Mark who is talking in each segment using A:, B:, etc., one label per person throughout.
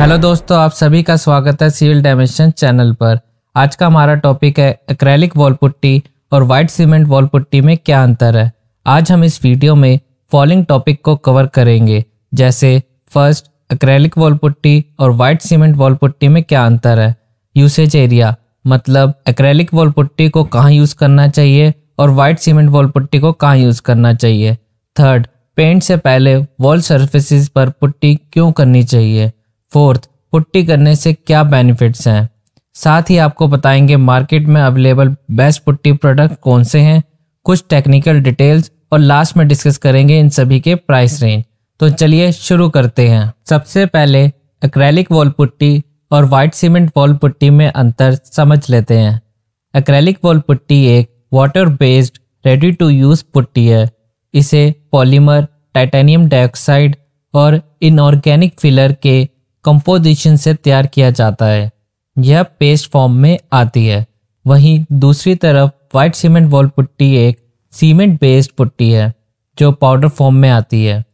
A: hello दोस्तों आप सभी का स्वागत है सिविल डायमेंशन चैनल पर आज का हमारा टॉपिक है एक्रेलिक वॉल पुट्टी और वाइट सीमेंट वॉल पुट्टी में क्या अंतर है आज हम इस वीडियो में फॉलोइंग टॉपिक को कवर करेंगे जैसे फर्स्ट एक्रेलिक वॉल पुट्टी और वाइट सीमेंट वॉल पुट्टी में क्या अंतर है यूसेज एरिया मतलब एक्रेलिक वॉल पुट्टी को कहाँ यूज़ करना चाहिए और वाइट सीमेंट वॉल पुट्टी को कहाँ यूज़ करना चाहिए थर्ड पेंट से पहले वॉल सर्फेसिस पर पुट्टी क्यों करनी चाहिए फोर्थ पुट्टी करने से क्या बेनिफिट्स हैं साथ ही आपको बताएंगे मार्केट में अवेलेबल बेस्ट पुट्टी प्रोडक्ट कौन से हैं कुछ टेक्निकल डिटेल्स और लास्ट में डिस्कस करेंगे इन सभी के प्राइस रेंज तो चलिए शुरू करते हैं सबसे पहले एक्रेलिक वॉल पुट्टी और वाइट सीमेंट वॉल पुट्टी में अंतर समझ लेते हैं एक्रेलिक वॉल पुट्टी एक water based ready to use putty है इसे पॉलीमर टाइटेनियम डाइऑक्साइड और इनऑर्गेनिक फिलर के कंपोजिशन से तैयार किया जाता है यह पेस्ट फॉर्म में आती है वहीं दूसरी तरफ वाइट सीमेंट वॉल पुट्टी एक सीमेंट बेस्ड पुट्टी है जो पाउडर फॉर्म में आती है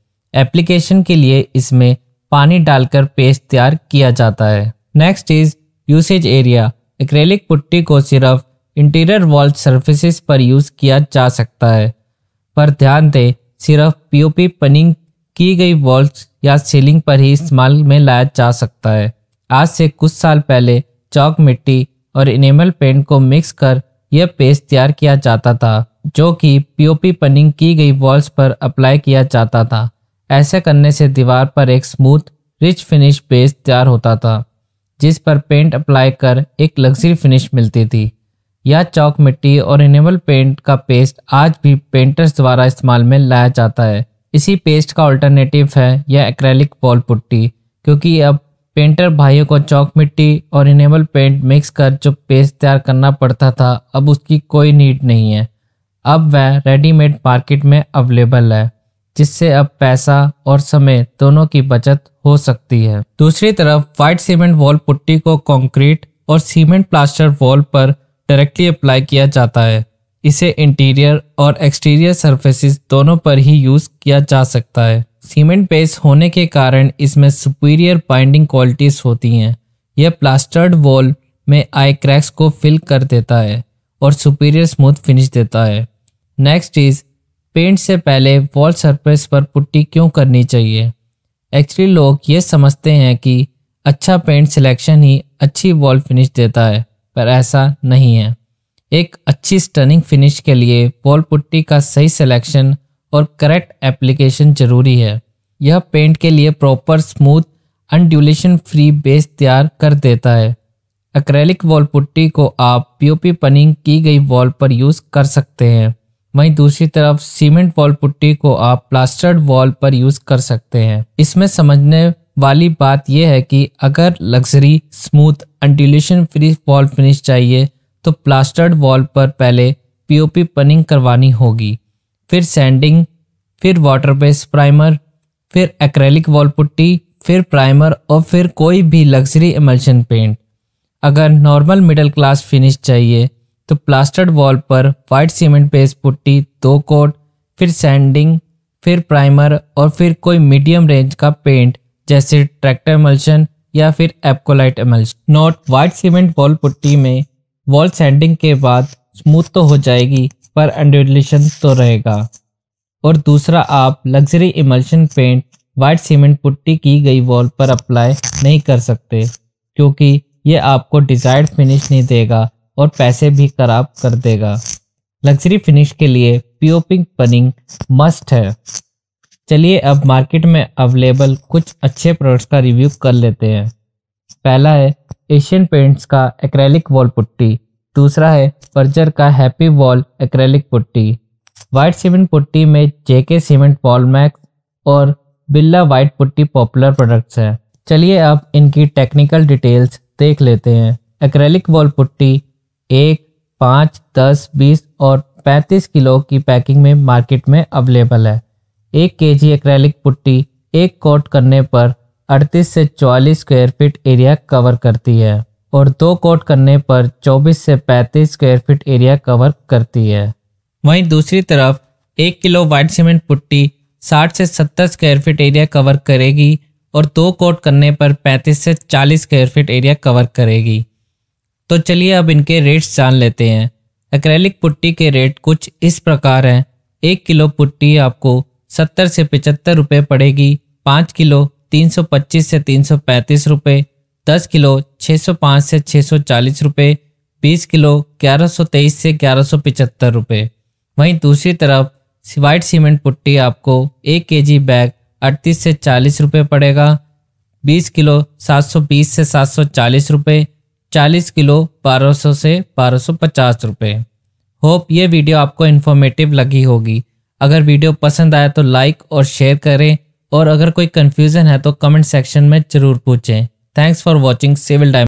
A: एप्लीकेशन के लिए इसमें पानी डालकर पेस्ट तैयार किया जाता है next is usage area acrylic putty को सिर्फ इंटीरियर वॉल सर्फेसिस पर यूज़ किया जा सकता है पर ध्यान दें सिर्फ पीओपी पनिंग की गई वॉल्स या सीलिंग पर ही इस्तेमाल में लाया जा सकता है आज से कुछ साल पहले चौक मिट्टी और इनेमल पेंट को मिक्स कर यह पेस्ट तैयार किया जाता था जो कि पीओपी पनिंग की गई वॉल्स पर अप्लाई किया जाता था ऐसे करने से दीवार पर एक स्मूथ रिच फिनिश बेस तैयार होता था जिस पर पेंट अप्लाई कर एक लग्जरी फिनिश मिलती थी यह चौक मिट्टी और इनेमल पेंट का पेस्ट आज भी पेंटर्स द्वारा इस्तेमाल में लाया जाता है इसी पेस्ट का अल्टरनेटिव है यह एक्रेलिक वॉल पुट्टी क्योंकि अब पेंटर भाइयों को चौक मिट्टी और इनेबल पेंट मिक्स कर जो पेस्ट तैयार करना पड़ता था अब उसकी कोई नीड नहीं है अब वह रेडीमेड मार्केट में अवेलेबल है जिससे अब पैसा और समय दोनों की बचत हो सकती है दूसरी तरफ वाइट सीमेंट वॉल पुट्टी को कंक्रीट और सीमेंट प्लास्टर वॉल पर डायरेक्टली अप्लाई किया जाता है इसे इंटीरियर और एक्सटीरियर सर्फेसिस दोनों पर ही यूज़ किया जा सकता है सीमेंट बेस होने के कारण इसमें सुपीरियर बाइंडिंग क्वालिटीज़ होती हैं यह प्लास्टर्ड वॉल में आई क्रैक्स को फिल कर देता है और सुपीरियर स्मूथ फिनिश देता है नेक्स्ट इज़ पेंट से पहले वॉल सरफेस पर पुट्टी क्यों करनी चाहिए एक्चुअली लोग ये समझते हैं कि अच्छा पेंट सिलेक्शन ही अच्छी वॉल फिनिश देता है पर ऐसा नहीं है एक अच्छी स्टनिंग फिनिश के लिए वॉल पुट्टी का सही सिलेक्शन और करेक्ट एप्लीकेशन जरूरी है यह पेंट के लिए proper smooth undulation free base तैयार कर देता है अक्रेलिक वॉल पुट्टी को आप पीओपी पनिंग की गई वॉल पर यूज़ कर सकते हैं वहीं दूसरी तरफ सीमेंट वॉल पुट्टी को आप प्लास्टर्ड वॉल पर यूज़ कर सकते हैं इसमें समझने वाली बात यह है कि अगर luxury smooth undulation free wall finish चाहिए तो प्लास्टर्ड वॉल पर पहले पीओपी पनिंग करवानी होगी फिर सैंडिंग फिर वाटर बेस्ड प्राइमर फिर एक्रेलिक वॉल पुट्टी फिर प्राइमर और फिर कोई भी लग्जरी एमल्शन पेंट अगर नॉर्मल मिडिल क्लास फिनिश चाहिए तो प्लास्टर्ड वॉल पर वाइट सीमेंट बेस पुट्टी दो कोट फिर सैंडिंग फिर प्राइमर और फिर कोई मीडियम रेंज का पेंट जैसे ट्रैक्टर एमल्शन या फिर Apcolite emulsion note white cement wall putty में वॉल सैंडिंग के बाद स्मूथ तो हो जाएगी पर अंडुलेशन तो रहेगा और दूसरा आप luxury emulsion paint white cement putty की गई वॉल पर अप्लाई नहीं कर सकते क्योंकि ये आपको डिज़ायर्ड फिनिश नहीं देगा और पैसे भी खराब कर देगा लग्जरी फिनिश के लिए पीओपिंग पनिंग मस्ट है चलिए अब मार्केट में अवेलेबल कुछ अच्छे प्रोडक्ट्स का रिव्यू कर लेते हैं पहला है एशियन पेंट्स का एक्रेलिक वॉल पुट्टी दूसरा है बर्जर का Happy Wall acrylic putty white cement putty में जेके सीमेंट पॉलमैक्स और बिल्ला वाइट पुट्टी पॉपुलर प्रोडक्ट्स हैं चलिए अब इनकी टेक्निकल डिटेल्स देख लेते हैं एक्रेलिक वॉल पुट्टी एक पाँच दस बीस और पैंतीस किलो की पैकिंग में मार्केट में अवेलेबल है एक के जी एक्रेलिक पुट्टी एक कोट करने पर अड़तीस से 44 स्क्वायर फीट एरिया कवर करती है और दो कोट करने पर 24 से 35 स्क्वायर फीट एरिया कवर करती है वहीं दूसरी तरफ एक किलो वाइट सीमेंट पुट्टी 60 से 70 स्क्वायर फीट एरिया कवर करेगी और दो कोट करने पर 35 से 40 स्क्वायर फीट एरिया कवर करेगी तो चलिए अब इनके रेट्स जान लेते हैं एक्रेलिक पुट्टी के रेट कुछ इस प्रकार हैं एक किलो पुट्टी आपको सत्तर से पचहत्तर रुपये पड़ेगी पाँच किलो 325 से 335 रुपए 10 किलो 605 से 640 रुपए 20 किलो 1123 से ग्यारह रुपए वहीं दूसरी तरफ वाइट सीमेंट पुट्टी आपको एक के बैग 38 से 40 रुपए पड़ेगा 20 किलो 720 से 740 रुपए 40 किलो 1200 से 1250 रुपए होप ये वीडियो आपको इन्फॉर्मेटिव लगी होगी अगर वीडियो पसंद आया तो लाइक और शेयर करें और अगर कोई कन्फ्यूज़न है तो कमेंट सेक्शन में ज़रूर पूछें thanks for watching Civil diamond